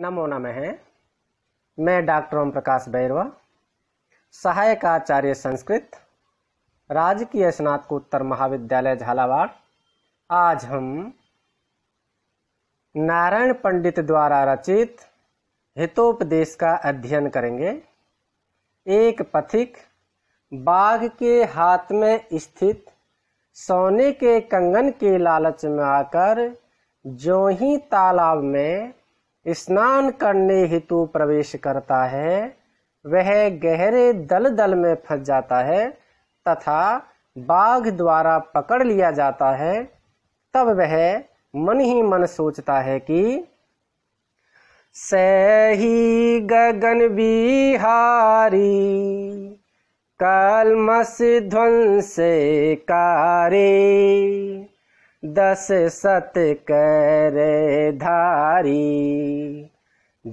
नमो नमः मैं डॉक्टर ओम प्रकाश बैरवा आचार्य संस्कृत राजकीय स्नातकोत्तर महाविद्यालय झालावाड़ आज हम नारायण पंडित द्वारा रचित हितोपदेश का अध्ययन करेंगे एक पथिक बाघ के हाथ में स्थित सोने के कंगन के लालच में आकर जो ही तालाब में स्नान करने हेतु प्रवेश करता है वह गहरे दल दल में फंस जाता है तथा बाघ द्वारा पकड़ लिया जाता है तब वह मन ही मन सोचता है कि सही गगन बिहारी कलमस ध्वंस कारे दस सत कर धारी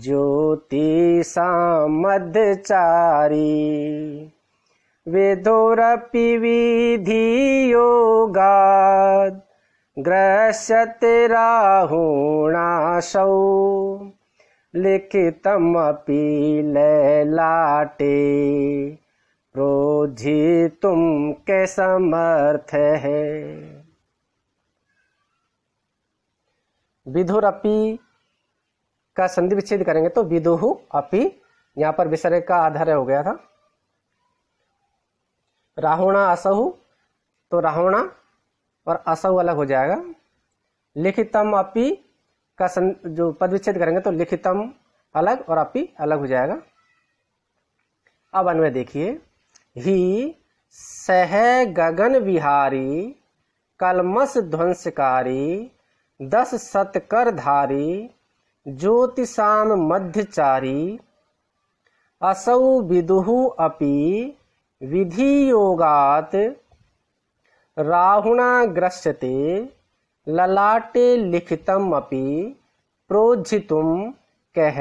ज्योति सामदचारी वेदोरपि विधि योगाद् ग्रस्यते राहुणासौ लिखितमपि ललाटे तुम के समर्थ है विधुर अपी का संधि विच्छेद करेंगे तो विदुहु अपी यहां पर विसर्ग का आधार हो गया था राहुणा असहु तो राहुणा और असहु अलग हो जाएगा लिखितम अपी का सं, जो पद विच्छेद करेंगे तो लिखितम अलग और अपी अलग हो जाएगा अब अन्वय देखिए ही सह गगन विहारी कलमस ध्वंसकारी दस सतकर धारी ज्योतिषाम मध्यचारी असौ विदुहु अपि योगात राहुणा ग्रस्यते ललाटे लिखितम अपि प्रोज्जितुम कह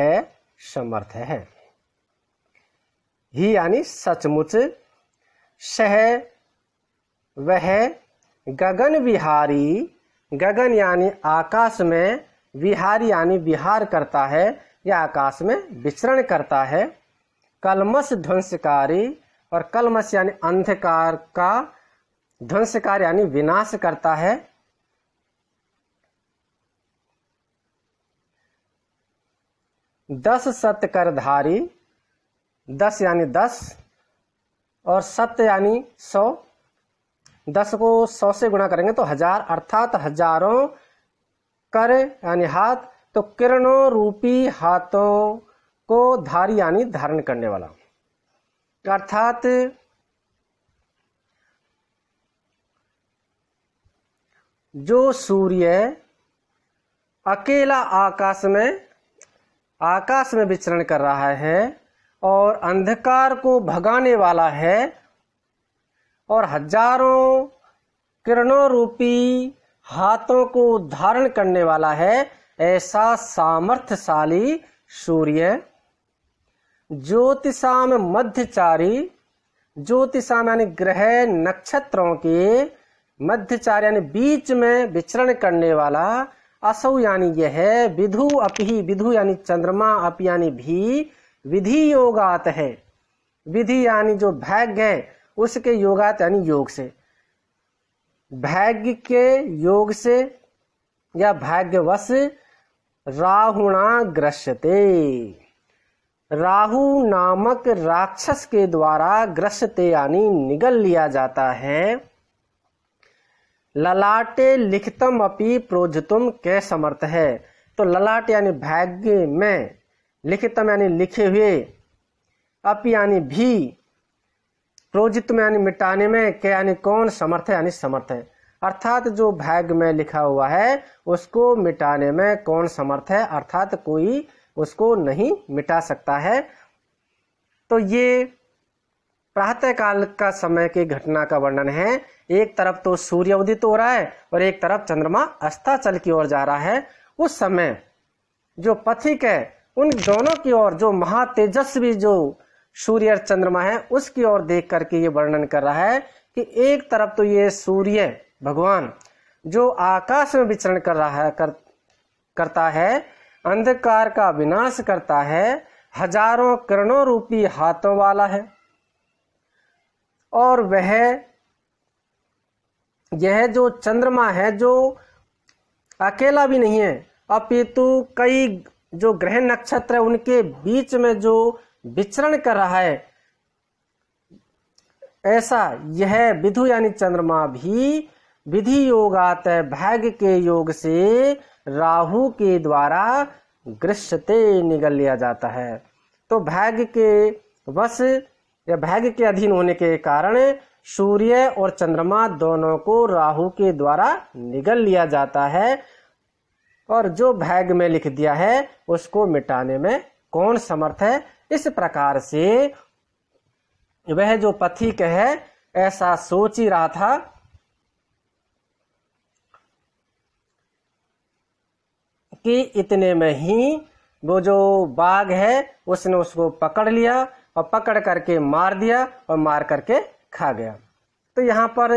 समर्थ है ही यानी सचमुच सह वह गगन विहारी गगन यानी आकाश में विहार यानी विहार करता है या आकाश में विचरण करता है कलमस ध्वंसकारी और कलमस यानी अंधकार का ध्वंसकार यानी विनाश करता है दस सत्यकरधारी दस यानी दस और सत्य यानी सौ दस को सौ से गुणा करेंगे तो हजार अर्थात हजारों कर यानी हाथ तो किरणों रूपी हाथों को धारी यानी धारण करने वाला अर्थात जो सूर्य अकेला आकाश में आकाश में विचरण कर रहा है और अंधकार को भगाने वाला है और हजारों किरणों रूपी हाथों को धारण करने वाला है ऐसा सामर्थ्यशाली सूर्य ज्योतिषाम मध्यचारी ज्योतिषाम यानी ग्रह नक्षत्रों के मध्यचार यानी बीच में विचरण करने वाला असौ यानी यह विधु अपि विधु यानी चंद्रमा अपि यानी भी विधि योगात है विधि यानी जो भाग्य है उसके योगात यानी योग से भाग्य के योग से या भाग्यवश राहुणा ग्रस्यते राहु नामक राक्षस के द्वारा ग्रस्यते यानी निगल लिया जाता है ललाटे लिखतम अपि प्रोजतुम के समर्थ है तो ललाट यानी भाग्य में लिखितम यानी लिखे हुए अपि यानी भी प्रोजित में यानी मिटाने में के यानी कौन समर्थ है यानी समर्थ है अर्थात जो भाग्य में लिखा हुआ है उसको मिटाने में कौन समर्थ है अर्थात कोई उसको नहीं मिटा सकता है तो ये प्रातः काल का समय की घटना का वर्णन है एक तरफ तो सूर्य उदित हो रहा है और एक तरफ चंद्रमा अस्ताचल की ओर जा रहा है उस समय जो पथिक है उन दोनों की ओर जो महातेजस्वी जो सूर्य और चंद्रमा है उसकी ओर देख करके ये वर्णन कर रहा है कि एक तरफ तो ये सूर्य भगवान जो आकाश में विचरण कर रहा है कर, करता है अंधकार का विनाश करता है हजारों करणों रूपी हाथों वाला है और वह यह जो चंद्रमा है जो अकेला भी नहीं है अपितु कई जो ग्रह नक्षत्र है उनके बीच में जो विचरण कर रहा है ऐसा यह विधु यानी चंद्रमा भी विधि योगात भाग्य के योग से राहु के द्वारा ग्रस्यते निगल लिया जाता है तो भाग्य के वश या भाग्य के अधीन होने के कारण सूर्य और चंद्रमा दोनों को राहु के द्वारा निगल लिया जाता है और जो भाग्य में लिख दिया है उसको मिटाने में कौन समर्थ है इस प्रकार से वह जो पथिक है ऐसा सोच ही रहा था कि इतने में ही वो जो बाघ है उसने उसको पकड़ लिया और पकड़ करके मार दिया और मार करके खा गया तो यहाँ पर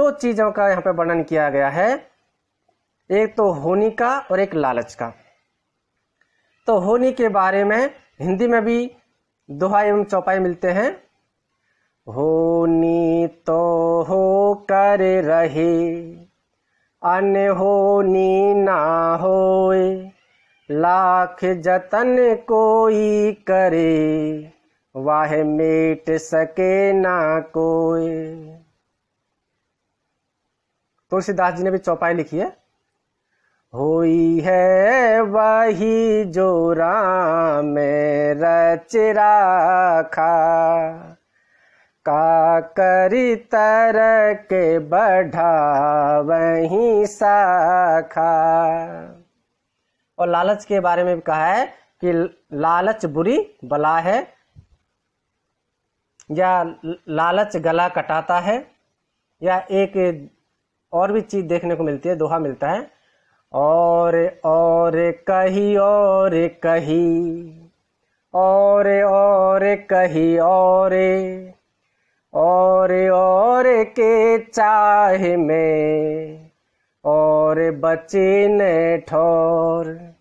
दो चीज़ों का यहाँ पर वर्णन किया गया है एक तो होनी का और एक लालच का तो होनी के बारे में हिंदी में भी दोहा एवं चौपाई मिलते हैं होनी तो हो कर रहे नी ना होए लाख जतन कोई करे वाह मेट सके ना कोई तुलसीदास जी ने भी चौपाई लिखी है हुई है वही जो राम रच राखा का करी तर के बढ़ा वही साखा और लालच के बारे में भी कहा है कि लालच बुरी बला है या लालच गला कटाता है या एक और भी चीज़ देखने को मिलती है दोहा मिलता है और और कही और कही और और कही और और और के चाह में और बचे न ठोर